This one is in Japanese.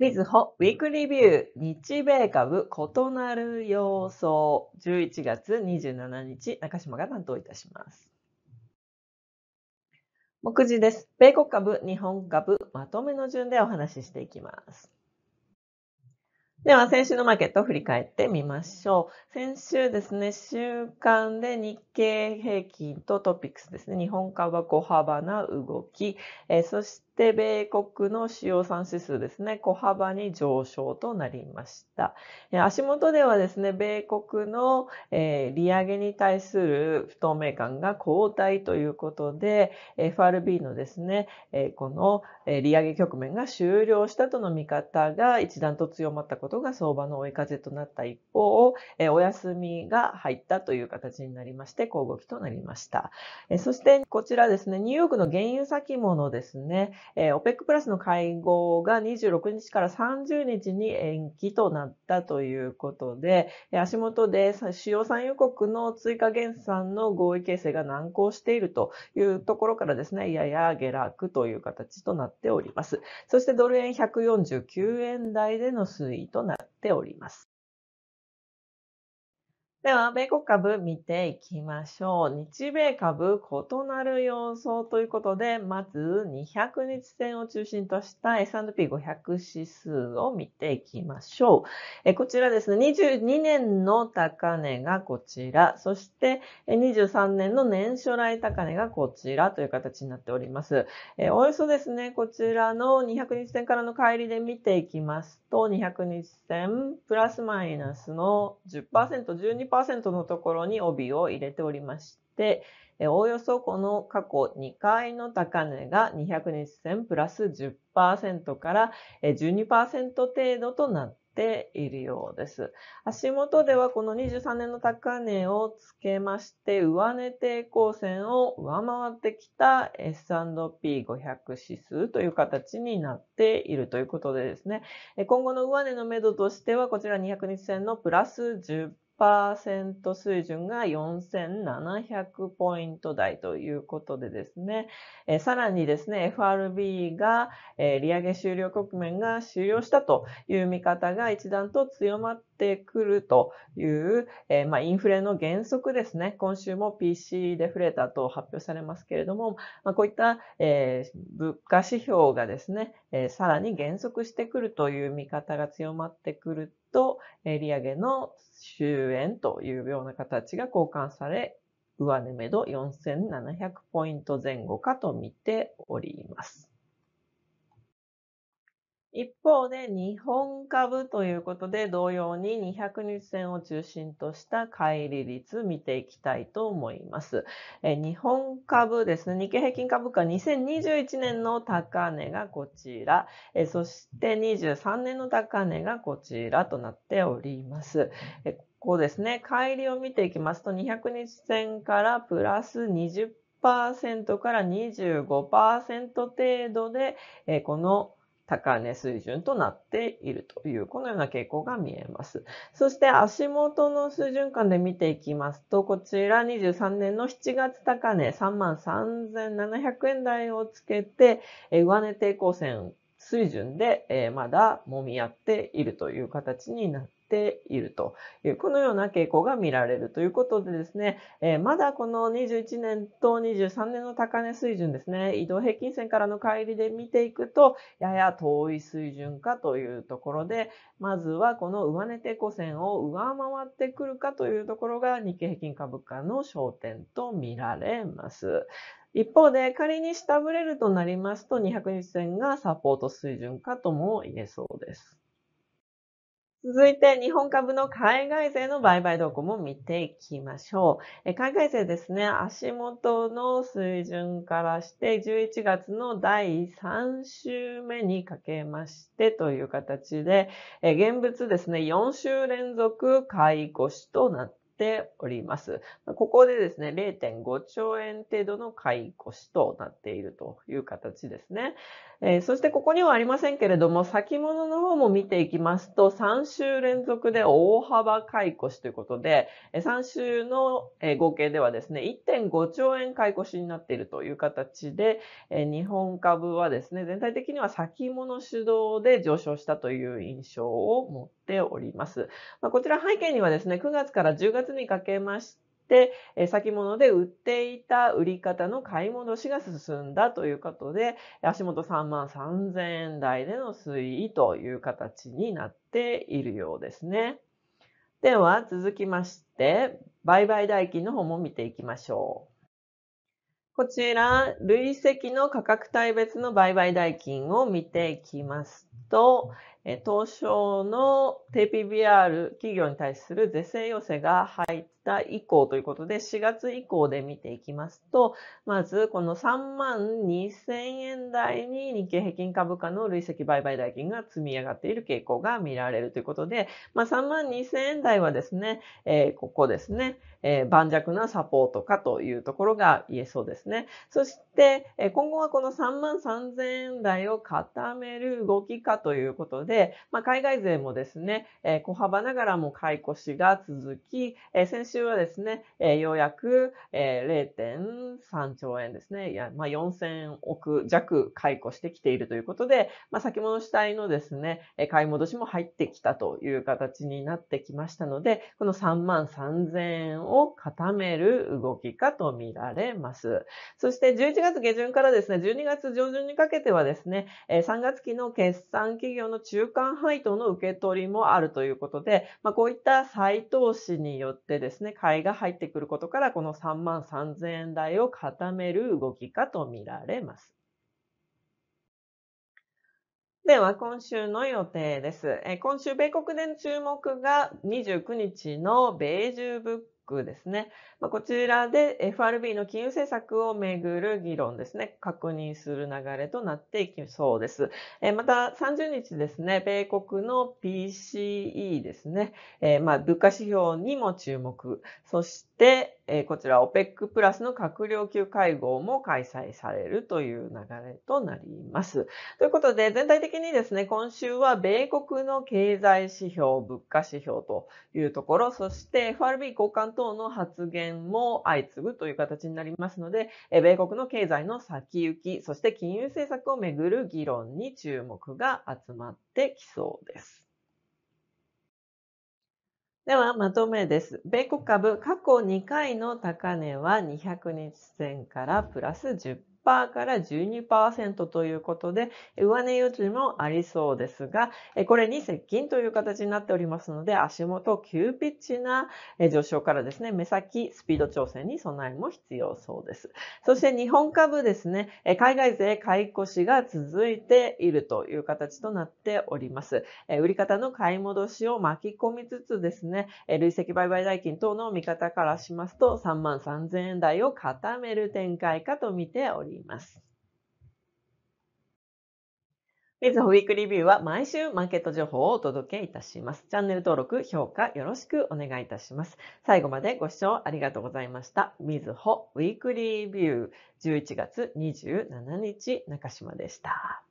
みずほウィークリビュー日米株異なる様相11月27日中島が担当いたします目次です米国株日本株まとめの順でお話ししていきますでは先週のマーケットを振り返ってみましょう先週ですね週間で日経平均とトピックスですね日本株は小幅な動きえそしてで、米国の主要産指数ですね、小幅に上昇となりました。足元ではですね、米国の、えー、利上げに対する不透明感が後退ということで、FRB のですね、えー、この、えー、利上げ局面が終了したとの見方が一段と強まったことが相場の追い風となった一方、えー、お休みが入ったという形になりまして、う動きとなりました。えー、そして、こちらですね、ニューヨークの原油先物ですね、OPEC プラスの会合が26日から30日に延期となったということで、足元で主要産油国の追加減産の合意形成が難航しているというところからですね、やや下落という形となっております。そしてドル円149円台での推移となっております。では、米国株見ていきましょう。日米株異なる様相ということで、まず200日線を中心とした S&P500 指数を見ていきましょう。えこちらですね、22年の高値がこちら、そして23年の年初来高値がこちらという形になっております。えおよそですね、こちらの200日線からの帰りで見ていきますと、200日線プラスマイナスの10%、12%、40%のところに帯を入れておりまして、おおよそこの過去2回の高値が200日線プラス10%から12%程度となっているようです。足元ではこの23年の高値をつけまして、上値抵抗線を上回ってきた S&P500 指数という形になっているということでですね、今後の上値の目処としてはこちら200日線のプラス10% 10%水準が4700ポイント台ということでですね、えさらにですね、FRB が、え利上げ終了局面が終了したという見方が一段と強まってくるという、えまあ、インフレの減速ですね、今週も PC デフレーターと発表されますけれども、まあ、こういった、え物価指標がですね、えさらに減速してくるという見方が強まってくると、え利上げの終10円というような形が交換され、上値目処4700ポイント前後かと見ております。一方で日本株ということで同様に200日線を中心とした乖離率見ていきたいと思います。え日本株ですね、日経平均株価2021年の高値がこちらえ、そして23年の高値がこちらとなっております。えこうですね、乖離を見ていきますと200日線からプラス20%から25%程度で、この高値水準となっているという、このような傾向が見えます。そして足元の水準間で見ていきますと、こちら23年の7月高値33,700円台をつけて、上値抵抗線水準で、まだ揉み合っているという形になっています。ているという、このような傾向が見られるということでですね、えー、まだこの21年と23年の高値水準ですね、移動平均線からの乖離で見ていくと、やや遠い水準かというところで、まずはこの上値抵抗線を上回ってくるかというところが日経平均株価の焦点と見られます。一方で仮に下振れるとなりますと200日線がサポート水準かとも言えそうです。続いて、日本株の海外勢の売買動向も見ていきましょう。海外勢ですね、足元の水準からして、11月の第3週目にかけましてという形で、現物ですね、4週連続買い越しとなってております。ここでですね、0.5兆円程度の買い越しとなっているという形ですね。えー、そしてここにはありませんけれども、先物の方も見ていきますと、3週連続で大幅買い越しということで、3週の合計ではですね、1.5兆円買い越しになっているという形で、日本株はですね、全体的には先物主導で上昇したという印象を持っております。こちら背景にはですね、9月から10月にかけまして、え先物で売っていた売り方の買い戻しが進んだということで、足元3万3000円台での推移という形になっているようですね。では続きまして、売買代金の方も見ていきましょう。こちら、累積の価格帯別の売買代金を見ていきますと、東証の TPBR 企業に対する是正要請が入て、以降ということで、4月以降で見ていきますと、まずこの3万2000円台に日経平均株価の累積売買代金が積み上がっている傾向が見られるということで、まあ、3万2000円台はですね、えー、ここですね、えー、盤石なサポートかというところが言えそうですね。そして、えー、今後はこの3万3000円台を固める動きかということで、まあ、海外勢もですね、えー、小幅ながらも買い越しが続き、えー、先週はですね、えー、ようやく、えー、0.3兆円ですね、いやまあ、4000億弱解雇してきているということで、まあ、先物主体のですね、買い戻しも入ってきたという形になってきましたので、この3万3000円を固める動きかと見られます。そして11月下旬からですね、12月上旬にかけてはですね、3月期の決算企業の中間配当の受け取りもあるということで、まあ、こういった再投資によってですね、ね、買いが入ってくることから、この3万3000円台を固める動きかと見られます。では、今週の予定です。今週、米国での注目が29日の米中物クですね。まあ、こちらで FRB の金融政策をめぐる議論ですね、確認する流れとなっていきそうです。えまた30日ですね、米国の PCE ですね、えまあ、物価指標にも注目、そしてて、えー、こちら OPEC プラスの閣僚級会合も開催されるという流れとなります。ということで、全体的にですね、今週は米国の経済指標、物価指標というところ、そして FRB 交換等の発言も相次ぐという形になりますので、えー、米国の経済の先行き、そして金融政策をめぐる議論に注目が集まってきそうです。では、まとめです。米国株、過去2回の高値は200日線からプラス10%。から12%ということで、上値余地もありそうですが、これに接近という形になっておりますので、足元急ピッチな上昇からですね、目先スピード調整に備えも必要そうです。そして日本株ですね、海外勢買い越しが続いているという形となっております。売り方の買い戻しを巻き込みつつですね、累積売買代金等の見方からしますと、3万3000円台を固める展開かと見ております。います。ウィズウィークリビューは毎週マーケット情報をお届けいたします。チャンネル登録、評価よろしくお願いいたします。最後までご視聴ありがとうございました。みずほウィークリビュー11月27日中島でした。